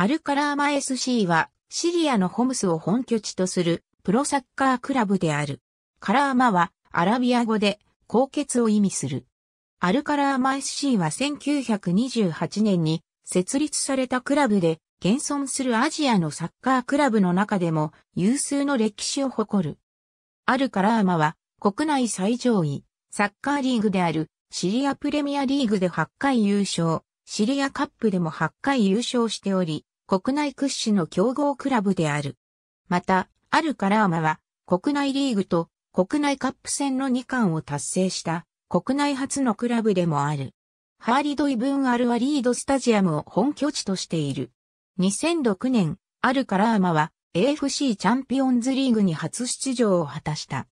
アルカラーマ SC はシリアのホムスを本拠地とするプロサッカークラブである。カラーマはアラビア語で高血を意味する。アルカラーマ SC は1928年に設立されたクラブで現存するアジアのサッカークラブの中でも有数の歴史を誇る。アルカラーマは国内最上位サッカーリーグであるシリアプレミアリーグで8回優勝、シリアカップでも8回優勝しており、国内屈指の強豪クラブである。また、アルカラーマは国内リーグと国内カップ戦の2冠を達成した国内初のクラブでもある。ハーリドイブン・アルはリードスタジアムを本拠地としている。2006年、アルカラーマは AFC チャンピオンズリーグに初出場を果たした。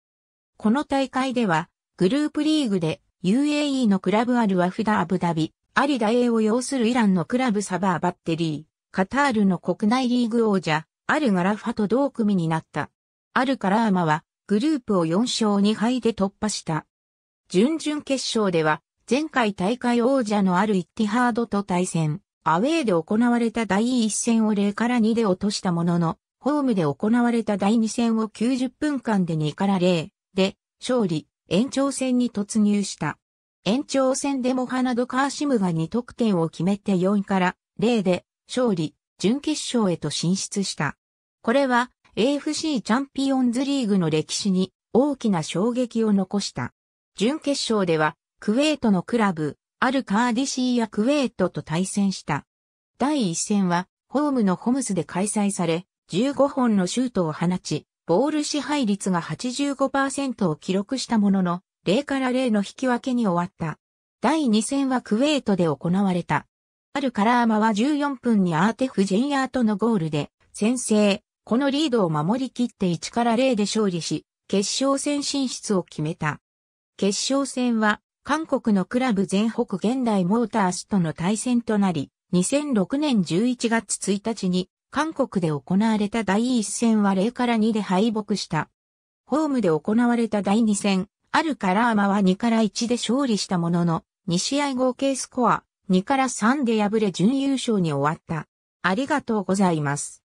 この大会では、グループリーグで UAE のクラブアルワフダ・アブダビ、アリダ A を擁するイランのクラブサバーバッテリー、カタールの国内リーグ王者、アル・ガラファと同組になった。アル・カラーマは、グループを4勝2敗で突破した。準々決勝では、前回大会王者のアル・イッティハードと対戦、アウェーで行われた第1戦を0から2で落としたものの、ホームで行われた第2戦を90分間で2から0で勝利、延長戦に突入した。延長戦でモハナド・カーシムが2得点を決めて4から0で勝利、準決勝へと進出した。これは AFC チャンピオンズリーグの歴史に大きな衝撃を残した。準決勝ではクウェートのクラブ、アルカーディシーやクウェートと対戦した。第1戦はホームのホムスで開催され、15本のシュートを放ち、ボール支配率が85%を記録したものの、0から0の引き分けに終わった。第2戦はクウェートで行われた。あるカラーマは14分にアーテフジェンヤートのゴールで先制。このリードを守り切って1から0で勝利し、決勝戦進出を決めた。決勝戦は、韓国のクラブ全北現代モータースとの対戦となり、2006年11月1日に、韓国で行われた第1戦は0から2で敗北した。ホームで行われた第2戦、あるカラーマは2から1で勝利したものの、2試合合計スコア2から3で敗れ準優勝に終わった。ありがとうございます。